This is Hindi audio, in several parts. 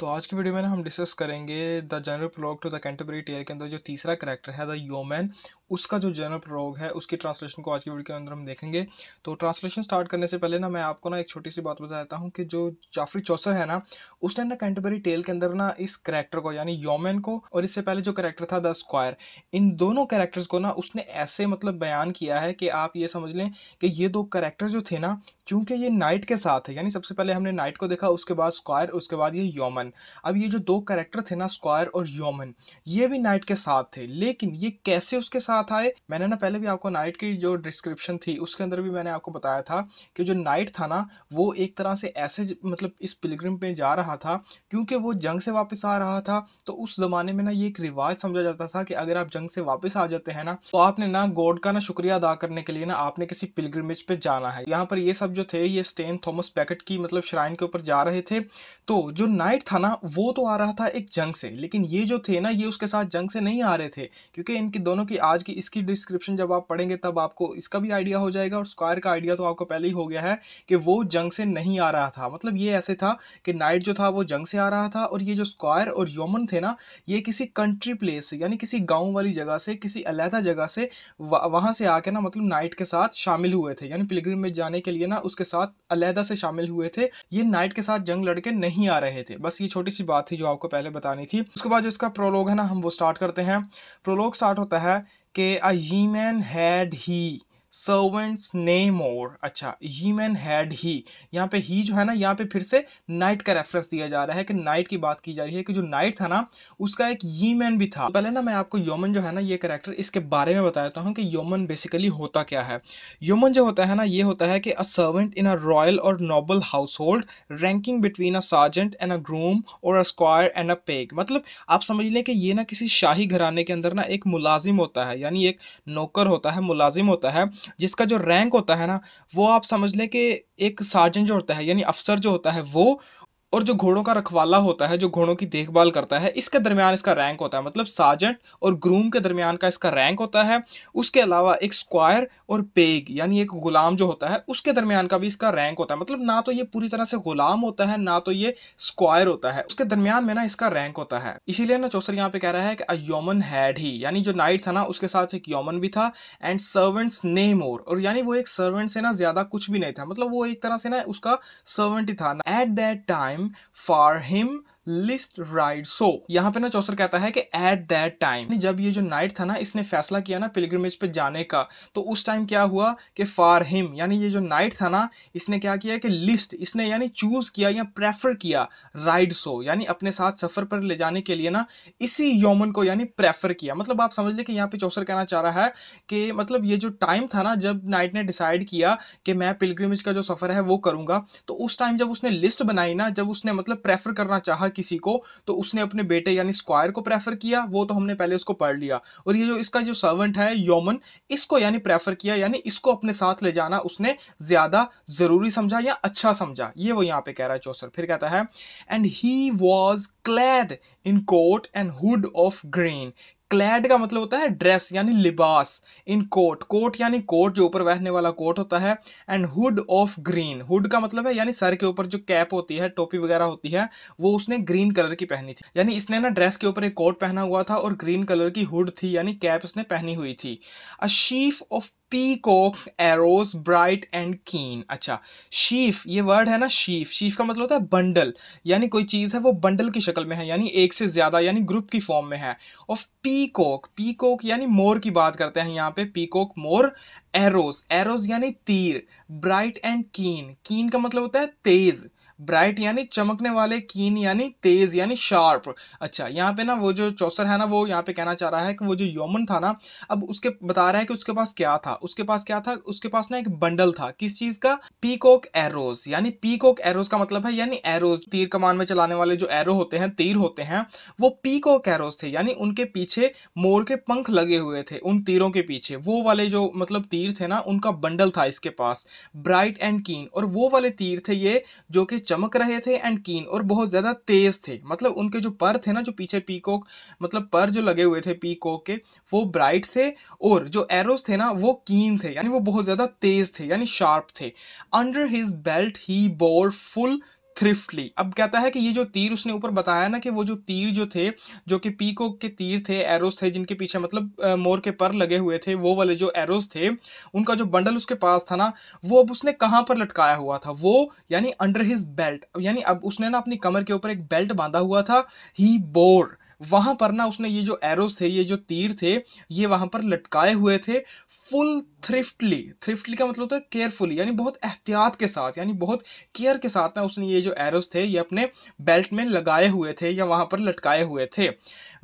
तो आज की वीडियो में ना हम डिस्कस करेंगे the general prologue to the Canterbury tale के अंदर जो तीसरा करेक्टर है द योमैन उसका जो जनरल प्रोग है उसकी ट्रांसलेशन को आज की वीडियो के अंदर हम देखेंगे तो ट्रांसलेशन स्टार्ट करने से पहले ना मैं आपको ना एक छोटी सी बात बता देता हूँ कि जो जाफरी चौसर है ना उसने ना कैंटबरी टेल के अंदर ना इस करेक्टर को यानी योमैन को और इससे पहले जो करेक्टर था द स्क्वायर इन दोनों करेक्टर्स को ना उसने ऐसे मतलब बयान किया है कि आप ये समझ लें कि ये दो करेक्टर जो थे ना क्योंकि ये नाइट के साथ है यानी सबसे पहले हमने नाइट को देखा उसके बाद स्क्वायर उसके बाद ये योमन अब ये जो दो करेक्टर थे ना स्क्वायर और योमन ये भी नाइट के साथ थे लेकिन ये कैसे उसके साथ साथ आए मैंने ना पहले भी आपको नाइट की जो डिस्क्रिप्शन थी उसके अंदर भी मैंने आपको बताया था कि जो नाइट था ना वो एक तरह से ऐसे मतलब इस पिलग्रिम पे जा रहा था क्योंकि वो जंग से वापस आ रहा था तो उस ज़माने में ना ये एक रिवाज समझा जाता था कि अगर आप जंग से वापस आ जाते हैं ना तो आपने ना गॉड का ना शुक्रिया अदा करने के लिए ना आपने किसी पिलग्रिमेज पर जाना है यहाँ पर ये सब जो थे ये स्टेन थॉमस पैकेट की मतलब श्राइन के ऊपर जा रहे थे तो जो नाइट था ना वो तो आ रहा था एक जंग से लेकिन ये जो थे ना ये उसके साथ जंग से नहीं आ रहे थे क्योंकि इनकी दोनों की आज कि इसकी डिस्क्रिप्शन जब आप पढ़ेंगे तब आपको इसका भी आइडिया हो जाएगा और स्क्वायर का आइडिया तो आपको पहले ही हो गया है कि वो जंग से नहीं आ रहा था मतलब ये ऐसे था कि नाइट जो था वो जंग से आ रहा था और ये जो स्क्वायर और योमन थे ना ये किसी कंट्री प्लेस यानी किसी गाँव वाली जगह से किसी अलहदा जगह से वहाँ से आके ना मतलब नाइट के साथ शामिल हुए थे यानी पिलग्रिम में जाने के लिए ना उसके साथ अलहदा से शामिल हुए थे ये नाइट के साथ जंग लड़के नहीं आ रहे थे बस ये छोटी सी बात थी जो आपको पहले बतानी थी उसके बाद जो इसका प्रोलोग है ना हम वो स्टार्ट करते हैं प्रोलोग स्टार्ट होता है के अ हैड ही सर्वेंट्स ने मोर अच्छा हीमैन हैड ही यहाँ पे ही जो है ना यहाँ पे फिर से नाइट का रेफरेंस दिया जा रहा है कि नाइट की बात की जा रही है कि जो नाइट था ना उसका एक हीमैन भी था पहले ना मैं आपको योमन जो है ना ये करेक्टर इसके बारे में बता देता हूँ कि योमन बेसिकली होता क्या है योमन जो होता है ना ये होता है कि a servant in a royal or noble household ranking between a sergeant and a groom or a squire and a page मतलब आप समझ लें कि ये ना किसी शाही घराने के अंदर ना एक मुलाजिम होता है यानी एक नौकर होता है मुलाजिम होता है जिसका जो रैंक होता है ना वो आप समझ लें कि एक सार्जेंट जो होता है यानी अफसर जो होता है वो और जो घोड़ों का रखवाला होता है जो घोड़ों की देखभाल करता है इसके दरमियान इसका रैंक होता है मतलब साजेंट और ग्रूम के दरमियान का इसका रैंक होता है उसके अलावा एक स्क्वायर और पेग यानी एक गुलाम जो होता है उसके दरमियान का भी इसका रैंक होता है मतलब ना तो ये पूरी तरह से गुलाम होता है ना तो ये स्क्वायर होता है उसके दरमियान में ना इसका रैंक होता है इसीलिए ना चौसर यहाँ पे कह रहा है कि अयोमन हैड ही यानी जो नाइट था ना उसके साथ एक योमन भी था एंड सर्वेंट्स ने मोर और यानी वो एक सर्वेंट से ना ज्यादा कुछ भी नहीं था मतलब वो एक तरह से ना उसका सर्वेंट ही था at that time time for him list ride so यहाँ पे ना चौसर कहता है कि एट दैट टाइम जब ये जो नाइट था ना इसने फैसला किया ना पिलग्रमेज पे जाने का तो उस टाइम क्या हुआ कि फॉर हिम यानी ये जो नाइट था ना इसने क्या किया कि लिस्ट इसने यानी चूज किया या प्रेफर किया राइड सो यानी अपने साथ सफर पर ले जाने के लिए ना इसी यौमन को यानी प्रेफर किया मतलब आप समझ लें कि यहाँ पे चौसर कहना चाह रहा है कि मतलब ये जो टाइम था ना जब नाइट ने डिसाइड किया कि मैं पिलग्रमेज का जो सफर है वो करूंगा तो उस टाइम जब उसने लिस्ट बनाई ना जब उसने मतलब प्रेफर करना चाहा किसी को तो उसने अपने बेटे यानी स्क्वायर को प्रेफर किया वो तो हमने पहले उसको पढ़ लिया और ये जो इसका जो सर्वेंट है योमन इसको यानी प्रेफर किया यानी इसको अपने साथ ले जाना उसने ज़्यादा ज़रूरी समझा या अच्छा समझा ये वो यहाँ पे कह रहा है चौसर फिर कहता है and he was clad in coat and hood of green clad का मतलब होता है ड्रेस यानी लिबास इन कोट कोट यानी कोट जो ऊपर बहने वाला कोट होता है and hood of green hood का मतलब है यानी सर के ऊपर जो कैप होती है टोपी वगैरह होती है वो उसने ग्रीन कलर की पहनी थी यानी इसने ना ड्रेस के ऊपर एक कोट पहना हुआ था और ग्रीन कलर की हुड थी यानी कैप इसने पहनी हुई थी a sheaf of peacock arrows bright and keen अच्छा शीफ ये वर्ड है ना शीफ शीफ का मतलब होता है बंडल यानी कोई चीज़ है वो बंडल की शक्ल में है यानी एक से ज़्यादा यानी ग्रुप की फॉर्म में है ऑफ पीकॉक पीकॉक यानी मोर की बात करते हैं यहाँ पे पीकॉक मोर एरोस एरोज यानी तीर ब्राइट एंड कीन कीन का मतलब होता है तेज़ ब्राइट यानी चमकने वाले कीन यानी तेज यानी शार्प अच्छा यहाँ पे ना वो जो चौसर है ना वो यहाँ पे कहना चाह रहा है कि वो जो यौमन था ना अब उसके बता रहा है कि उसके पास क्या था उसके पास क्या था उसके पास ना एक बंडल था किस चीज का पीकॉक एरोज यानी पीकॉक एरोज का मतलब है यानी एरोज तीर कमान में चलाने वाले जो एरो होते हैं तीर होते हैं वो पीकॉक एरोज थे यानी उनके पीछे मोर के पंख लगे हुए थे उन तीरों के पीछे वो वाले जो मतलब तीर थे ना उनका बंडल था इसके पास ब्राइट एंड कीन और वो वाले तीर थे ये जो कि चमक रहे थे एंड कीन और बहुत ज़्यादा तेज़ थे मतलब उनके जो पर थे ना जो पीछे पीकॉक मतलब पर जो लगे हुए थे पीकॉक के वो ब्राइट थे और जो एरोज थे ना वो कीन थे यानी वो बहुत ज़्यादा तेज़ थे यानी शार्प थे under his belt he bore full thriftily अब कहता है कि ये जो तीर उसने ऊपर बताया ना कि वो जो तीर जो थे जो कि पीको के तीर थे एरोस थे जिनके पीछे मतलब मोर के पर लगे हुए थे वो वाले जो एरोस थे उनका जो बंडल उसके पास था ना वो अब उसने कहाँ पर लटकाया हुआ था वो यानी अंडर हिज बेल्ट यानी अब उसने ना अपनी कमर के ऊपर एक बेल्ट बांधा हुआ था ही बोर वहां पर ना उसने ये जो एरोज थे ये जो तीर थे ये वहां पर लटकाए हुए थे फुल थ्रिफ्टली थ्रिफ्टली का मतलब होता है केयरफुली यानी बहुत एहतियात के साथ यानी बहुत केयर के साथ ना उसने ये जो एरोज थे ये अपने बेल्ट में लगाए हुए थे या वहां पर लटकाए हुए थे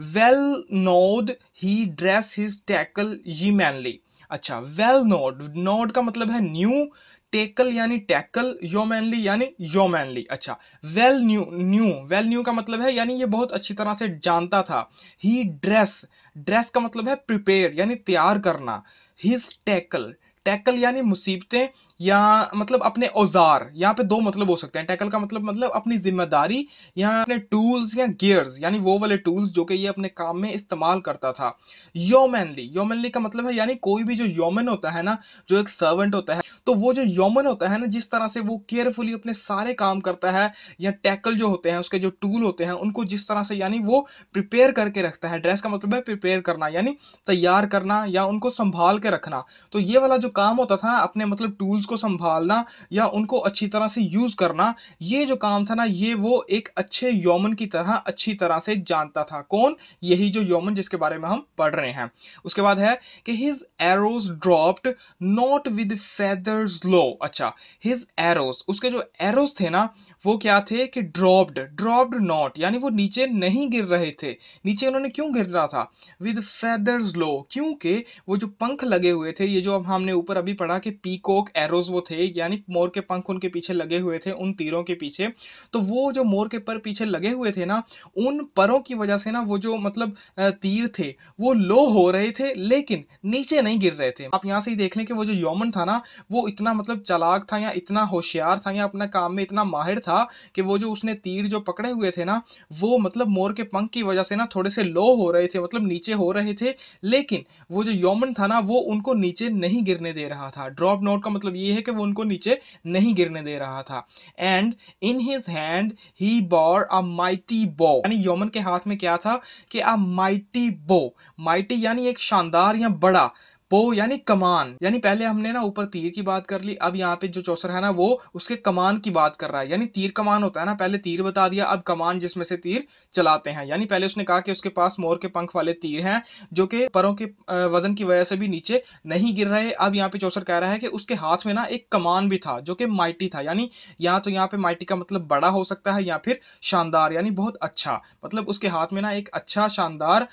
well nod he dress his tackle yeomanly अच्छा वेल नोड नोड का मतलब है न्यू टेकल यानी टैकल योमैनली यानी योमैनली अच्छा well knew knew well knew का मतलब है यानी ये बहुत अच्छी तरह से जानता था ही ड्रेस ड्रेस का मतलब है प्रिपेयर यानी तैयार करना हिज टैकल टैकल यानी मुसीबतें या मतलब अपने औजार यहाँ पे दो मतलब हो सकते हैं टैकल का मतलब मतलब अपनी जिम्मेदारी या अपने टूल्स या गियर्स यानी वो वाले टूल्स जो कि ये अपने काम में इस्तेमाल करता था योमैनली योमैनली का मतलब है यानी कोई भी जो योमन होता है ना जो एक सर्वेंट होता है तो वो जो योमन होता है ना जिस तरह से वो केयरफुली अपने सारे काम करता है या टैकल जो होते हैं उसके जो टूल होते हैं उनको जिस तरह से यानी वो प्रिपेयर करके रखता है ड्रेस का मतलब है प्रिपेयर करना यानी तैयार करना या उनको संभाल के रखना तो ये वाला जो काम होता था अपने मतलब टूल्स को संभालना या उनको अच्छी तरह से यूज़ करना ये जो काम था ना ये वो एक अच्छे यौमन की तरह अच्छी तरह से जानता था कौन यही जो यौमन जिसके बारे में हम पढ़ रहे हैं उसके बाद है कि his arrows dropped not with feathers low अच्छा हिज एरोज उसके जो एरोज थे ना वो क्या थे कि ड्रॉप्ड ड्रॉप्ड नॉट यानी वो नीचे नहीं गिर रहे थे नीचे उन्होंने क्यों गिर रहा था विद फेदर्स लो क्योंकि वो जो पंख लगे हुए थे ये जो हमने ऊपर अभी पढ़ा कि पीकॉक एरो एरोज वो थे यानी मोर के पंख उनके पीछे लगे हुए थे उन तीरों के पीछे तो वो जो मोर के पर पीछे लगे हुए थे ना उन परों की वजह से ना वो जो मतलब तीर थे वो लो हो रहे थे लेकिन नीचे नहीं गिर रहे थे आप यहाँ से ही देख लें कि वो जो यौमन था ना वो इतना मतलब चलाक था या इतना होशियार था या अपना काम में इतना माहिर था कि वो जो उसने तीर जो पकड़े हुए थे ना वो मतलब मोर के पंख की वजह से ना थोड़े से लो हो रहे थे मतलब नीचे हो रहे थे लेकिन वो जो यौमन था ना वो उनको नीचे नहीं गिरने दे रहा था ड्रॉप नोट का मतलब ये ये है कि वो उनको नीचे नहीं गिरने दे रहा था and in his hand he bore a mighty bow यानी यौमन के हाथ में क्या था कि अ माइटी बो माइटी यानी एक शानदार या बड़ा पो यानी कमान यानी पहले हमने ना ऊपर तीर की बात कर ली अब यहाँ पे जो चौसर है ना वो उसके कमान की बात कर रहा है यानी तीर कमान होता है ना पहले तीर बता दिया अब कमान जिसमें से तीर चलाते हैं यानी पहले उसने कहा कि उसके पास मोर के पंख वाले तीर हैं जो कि परों के वजन की वजह से भी नीचे नहीं गिर रहे अब यहाँ पे चौसर कह रहा है कि उसके हाथ में ना एक कमान भी था जो कि माइटी था यानी यहाँ तो यहाँ पे माइटी का मतलब बड़ा हो सकता है या फिर शानदार यानी बहुत अच्छा मतलब उसके हाथ में ना एक अच्छा शानदार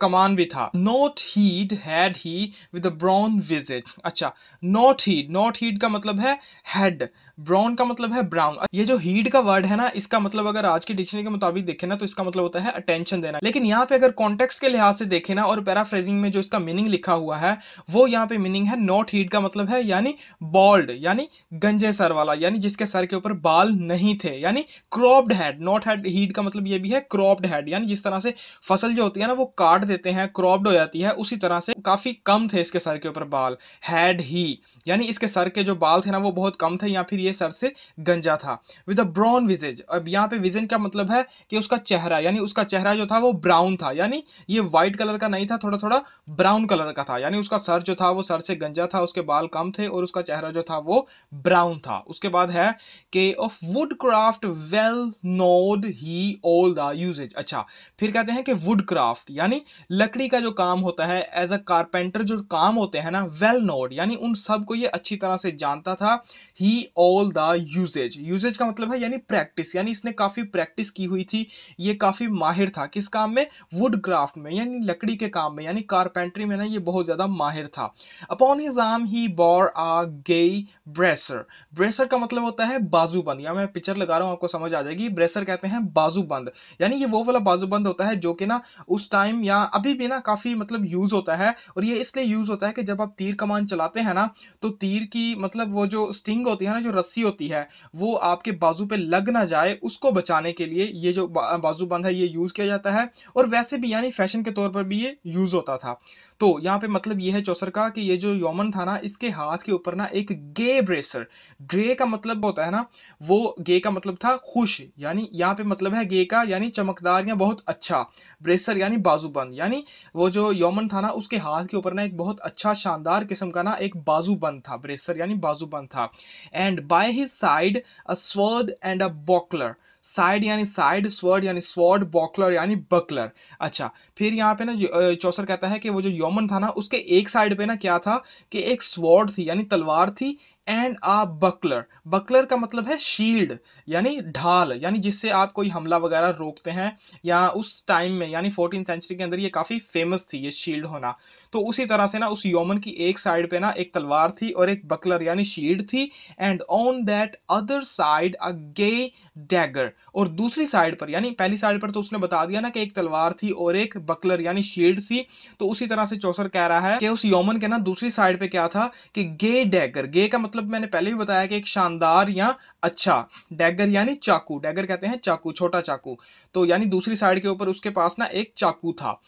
कमान भी था not heed had he with a brown visage अच्छा नॉट हीड नॉट हीड का मतलब है हेड ब्राउन का मतलब है ब्राउन ये जो हीड का वर्ड है ना इसका मतलब अगर आज की डिक्शनरी के मुताबिक देखे ना तो इसका मतलब होता है अटेंशन देना लेकिन यहाँ पे अगर कॉन्टेक्स्ट के लिहाज से देखे ना और पैराफ्रेजिंग में जो इसका मीनिंग लिखा हुआ है वो यहाँ पे मीनिंग है नॉट हीड का मतलब है यानी बॉल्ड यानी गंजे सर वाला यानी जिसके सर के ऊपर बाल नहीं थे यानी cropped head not head heed का मतलब ये भी है क्रॉप्ड हेड यानी जिस तरह से फसल जो होती है ना वो काट देते हैं क्रॉप्ड हो जाती है उसी तरह से काफी कम थे थे इसके सर के ऊपर बाल हैड ही यानी इसके सर के जो बाल थे ना वो बहुत कम थे या फिर ये सर से गंजा था विद अ ब्राउन विजेज अब यहाँ पे विजन का मतलब है कि उसका चेहरा यानी उसका चेहरा जो था वो ब्राउन था यानी ये व्हाइट कलर का नहीं था थोड़ा थोड़ा ब्राउन कलर का था यानी उसका सर जो था वो सर से गंजा था उसके बाल कम थे और उसका चेहरा जो था वो ब्राउन था उसके बाद है कि of woodcraft well nod he all the usages अच्छा फिर कहते हैं कि वुड क्राफ्ट यानी लकड़ी का जो काम होता है एज अ कारपेंटर जो काम होते हैं ना वेल नोड यानी उन सब को ये अच्छी तरह से जानता था he all the usages usages का मतलब है यानी प्रैक्टिस यानी इसने काफ़ी प्रैक्टिस की हुई थी ये काफ़ी माहिर था किस काम में वुड क्राफ्ट में यानी लकड़ी के काम में यानी कारपेंट्री में ना ये बहुत ज़्यादा माहिर था upon his arm he bore a gay bracer pressure का मतलब होता है बाजूबंद या मैं पिक्चर लगा रहा हूँ आपको समझ आ जाएगी ब्रेसर कहते हैं बाजूबंद यानी ये वो वाला बाजूबंद होता है जो कि ना उस टाइम या अभी भी ना काफ़ी मतलब यूज़ होता है और ये इसलिए यूज़ होता है कि जब आप तीर कमान चलाते हैं ना तो तीर की मतलब वो जो स्टिंग होती है ना जो रस्सी होती है वो आपके बाजू पे लग ना जाए उसको बचाने के लिए ये जो बाजू बंद है ये यूज़ किया जाता है और वैसे भी यानी फैशन के तौर पर भी ये यूज़ होता था तो यहाँ पे मतलब ये है चौसर का कि ये जो यौमन था ना इसके हाथ के ऊपर ना एक गे ब्रेसर ग्रे का मतलब होता है ना वो गे का मतलब था खुश यानी यहाँ पे मतलब है गे का यानी चमकदार या बहुत अच्छा ब्रेसर यानी बाजूबंद यानी वो जो यौमन था ना उसके हाथ के ऊपर ना एक बहुत अच्छा शानदार किस्म का ना एक बाजूबंद था ब्रेसर यानी बाजूबंद था and by his side a sword and a buckler side यानी साइड स्वर्ड यानी स्वॉर्ड बॉकलर यानी बकलर अच्छा फिर यहाँ पे ना चौसर कहता है कि वो जो यौमन था ना उसके एक साइड पे ना क्या था कि एक स्वॉर्ड थी यानी तलवार थी एंड आ बकलर बकलर का मतलब है शील्ड यानी ढाल यानी जिससे आप कोई हमला वगैरह रोकते हैं या उस टाइम में यानी फोर्टीन सेंचुरी के अंदर ये काफ़ी फेमस थी ये शील्ड होना तो उसी तरह से ना उस यौमन की एक साइड पे ना एक तलवार थी और एक बकलर यानी शील्ड थी and on that other side a gay dagger और दूसरी साइड पर यानी पहली साइड पर तो उसने बता दिया ना कि एक तलवार थी और एक बकलर यानी शील्ड थी तो उसी तरह से चौसर कह रहा है कि उस योमन के ना दूसरी साइड पर क्या था कि गे डैगर गे का मतलब मतलब मैंने पहले भी बताया कि एक शानदार या अच्छा डैगर यानी चाकू डैगर कहते हैं चाकू छोटा चाकू तो यानी दूसरी साइड के ऊपर उसके पास ना एक चाकू था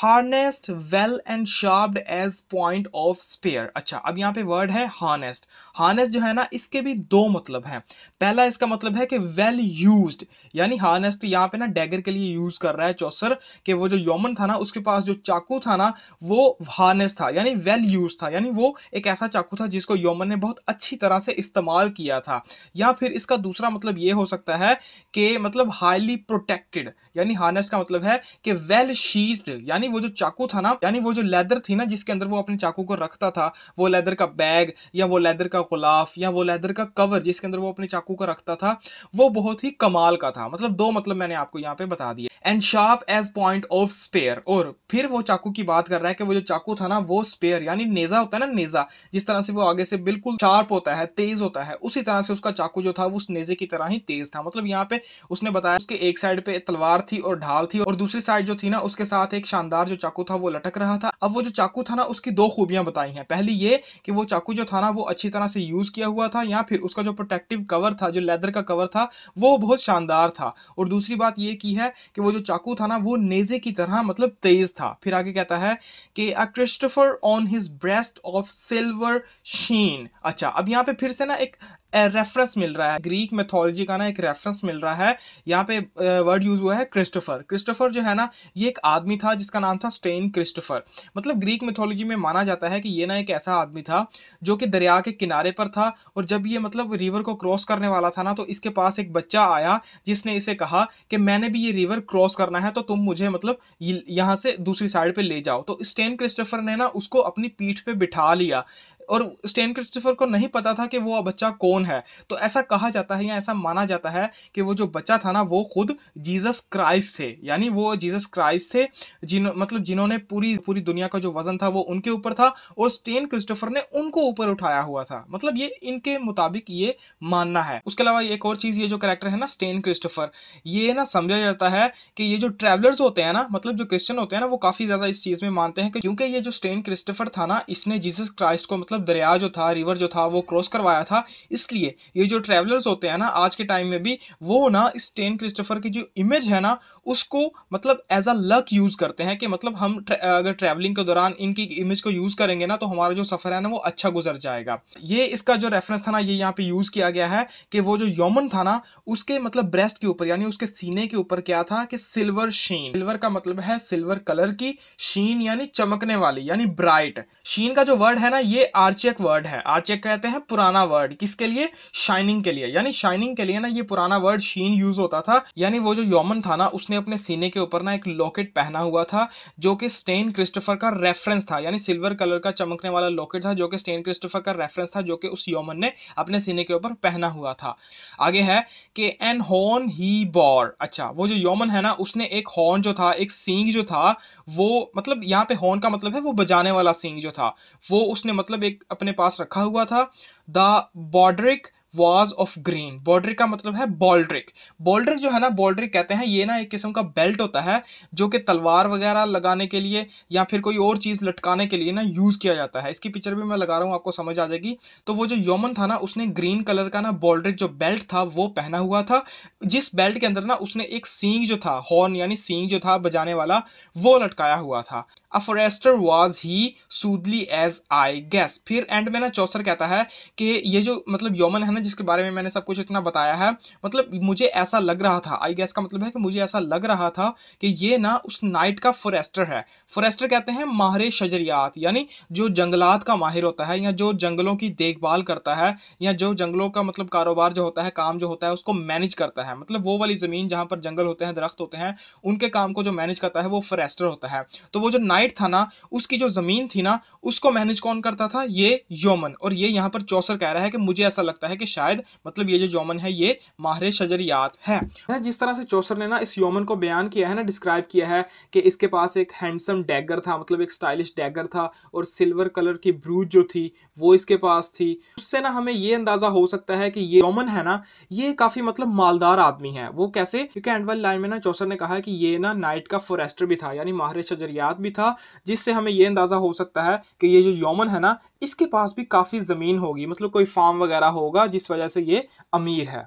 harnessed well and sharped edge point of spear अच्छा अब यहाँ पे वर्ड है हार्नेस्ट हार्नेस्ट जो है ना इसके भी दो मतलब हैं पहला इसका मतलब है कि वेल यूज यानी हार्नेस्ट यहाँ पे ना डैगर के लिए यूज कर रहा है चौसर के वो जो यौमन था ना उसके पास जो चाकू था ना वो हार्नेस था यानी वेल यूज था यानी वो एक ऐसा चाकू था जिसको यौमन ने बहुत अच्छी तरह से इस्तेमाल किया था या फिर इसका दूसरा मतलब ये हो सकता है कि मतलब हाईली प्रोटेक्टेड यानी हार्नेस का मतलब है कि वेल शीज्ड यानी वो जो चाकू था ना यानी वो जो लेदर थी ना जिसके अंदर वो अपने चाकू को रखता था वो लेदर का बैग या वो लेदर का गुलाफ या वो लेदर का कवर जिसके अंदर वो अपने चाकू को रखता था वो बहुत ही कमाल का था मतलब दो मतलब मैंने आपको यहाँ पे बता दिया and sharp edge point of spear और फिर वो चाकू की बात कर रहा है कि वो जो चाकू था ना वो स्पेयर यानी नेजा होता है ना नेजा जिस तरह से वो आगे से बिल्कुल शार्प होता है तेज होता है उसी तरह से उसका चाकू जो था वो उस नेजे की तरह ही तेज था मतलब यहाँ पे उसने बताया उसके एक साइड पे तलवार थी और ढाल थी और दूसरी साइड जो थी ना उसके साथ एक शानदार जो चाकू था वो लटक रहा था अब वो जो चाकू था ना उसकी दो खूबियां बताई हैं पहली ये कि वो चाकू जो था ना वो अच्छी तरह से यूज किया हुआ था या फिर उसका जो प्रोटेक्टिव कवर था जो लेदर का कवर था वो बहुत शानदार था और दूसरी बात ये की है कि वो जो चाकू था ना वो नेजे की तरह मतलब तेज था फिर आगे कहता है कि a Christopher on his breast of silver sheen अच्छा अब यहाँ पे फिर से ना एक रेफरेंस मिल रहा है ग्रीक मेथोलॉजी का ना एक रेफरेंस मिल रहा है यहाँ पे वर्ड यूज हुआ है क्रिस्टोफर क्रिस्टोफर जो है ना ये एक आदमी था जिसका नाम था स्टेन क्रिस्टोफर मतलब ग्रीक मेथोलॉजी में माना जाता है कि ये ना एक ऐसा आदमी था जो कि दरिया के किनारे पर था और जब ये मतलब रिवर को क्रॉस करने वाला था ना तो इसके पास एक बच्चा आया जिसने इसे कहा कि मैंने भी ये रिवर क्रॉस करना है तो तुम मुझे मतलब यहाँ से दूसरी साइड पर ले जाओ तो स्टेन क्रिस्टोफर ने ना उसको अपनी पीठ पर बिठा लिया और स्टेन क्रिस्टोफर को नहीं पता था कि वो बच्चा कौन है तो ऐसा कहा जाता है या ऐसा माना जाता है कि वो जो बच्चा था ना वो खुद जीसस क्राइस्ट थे यानी वो जीसस क्राइस्ट थे जिन मतलब जिन्होंने पूरी पूरी दुनिया का जो वजन था वो उनके ऊपर था और स्टेन क्रिस्टोफर ने उनको ऊपर उठाया हुआ था मतलब ये इनके मुताबिक ये मानना है उसके अलावा एक और चीज़ ये जो करेक्टर है ना स्टेन क्रिस्टोफर ये ना समझा जाता है कि ये जो ट्रेवलर्स होते हैं ना मतलब जो क्रिश्चियन होते हैं ना वो काफ़ी ज़्यादा इस चीज़ में मानते हैं क्योंकि ये जो स्टेन क्रिस्टोफर था ना इसने जीसस क्राइस्ट को मतलब मतलब दरिया जो था रिवर जो था वो क्रॉस करवाया था इसलिए ये जो ट्रैवलर्स होते हैं ना आज के टाइम में भी वो ना इस टेन क्रिस्टोफर की जो इमेज है ना उसको मतलब एज अ लक यूज़ करते हैं कि मतलब हम ट्र, अगर ट्रैवलिंग के दौरान इनकी इमेज को यूज़ करेंगे ना तो हमारा जो सफ़र है ना वो अच्छा गुजर जाएगा ये इसका जो रेफरेंस था ना ये यहाँ पे यूज़ किया गया है कि वो जो यौमन था ना उसके मतलब ब्रेस्ट के ऊपर यानी उसके सीने के ऊपर क्या था कि सिल्वर शीन सिल्वर का मतलब है सिल्वर कलर की शीन यानी चमकने वाली यानी ब्राइट शीन का जो वर्ड है ना ये आर्चेक वर्ड है आर्चेक कहते हैं पुराना वर्ड किसके लिए शाइनिंग के लिए यानी शाइनिंग के लिए ना ये पुराना वर्ड शीन यूज होता था यानी वो जो यौमन था ना उसने अपने सीने के ऊपर ना एक लॉकेट पहना हुआ था जो कि स्टेन क्रिस्टोफर का रेफरेंस था यानी सिल्वर कलर का चमकने वाला लॉकेट था जो कि स्टेन क्रिस्टोफर का रेफरेंस था जो कि उस यौमन ने अपने सीने के ऊपर पहना हुआ था आगे है कि एन हॉर्न ही बॉर अच्छा वो जो यौमन है ना उसने एक हॉर्न जो था एक सींग जो था वो मतलब यहाँ पे हॉर्न का मतलब है वो बजाने वाला सींग जो था वो उसने मतलब एक अपने पास रखा हुआ था the baldric was of green baldric का मतलब है बॉल्ड्रिक बॉल्ड्रिक जो है ना बॉल्ड्रिक कहते हैं ये ना एक किस्म का बेल्ट होता है जो कि तलवार वगैरह लगाने के लिए या फिर कोई और चीज़ लटकाने के लिए ना यूज़ किया जाता है इसकी पिक्चर भी मैं लगा रहा हूँ आपको समझ आ जाएगी तो वो जो योमन था ना उसने ग्रीन कलर का ना बॉल्ड्रिक जो बेल्ट था वो पहना हुआ था जिस बेल्ट के अंदर ना उसने एक सींग जो था हॉर्न यानी सींग जो था बजाने वाला वो लटकाया हुआ था a forester was he soothly as I guess फिर एंड में ना चौसर कहता है कि ये जो मतलब योमन है ना जिसके बारे में मैंने सब कुछ इतना बताया है मतलब मुझे ऐसा लग रहा था आई गैस का मतलब है कि मुझे ऐसा लग रहा था कि ये ना उस नाइट का फॉरेस्टर है फॉरेस्टर कहते हैं माहर शजरियात यानी जो जंगलात का माहिर होता है या जो जंगलों की देखभाल करता है या जो जंगलों का मतलब कारोबार जो होता है काम जो होता है उसको मैनेज करता है मतलब वो वाली ज़मीन जहाँ पर जंगल होते हैं दरख्त होते हैं उनके काम को जो मैनेज करता है वो फॉरेस्टर होता है तो वो जो नाइट था ना उसकी जो ज़मीन थी ना उसको मैनेज कौन करता था ये योमन और ये यहाँ पर चौसर कह रहा है कि मुझे ऐसा लगता है कि शायद मतलब ये जो यौमन है ये माहरे शजरियात है जिस तरह से चौसर ने ना इस यौमन को बयान किया है ना डिस्क्राइब किया है कि इसके पास एक हैंडसम डैगर था मतलब एक स्टाइलिश डैगर था और सिल्वर कलर की ब्रूज जो थी वो इसके पास थी उससे ना हमें ये अंदाज़ा हो सकता है कि ये यौमन है ना ये काफ़ी मतलब मालदार आदमी है वो कैसे क्योंकि एंड वाली लाइन में ना चौसर ने कहा कि ये ना नाइट का फॉरेस्टर भी था यानी माहरे शजरियात भी था जिससे हमें ये अंदाज़ा हो सकता है कि ये जो यौमन है ना इसके पास भी काफ़ी ज़मीन होगी मतलब कोई फार्म वगैरह होगा जिस इस वजह से ये अमीर है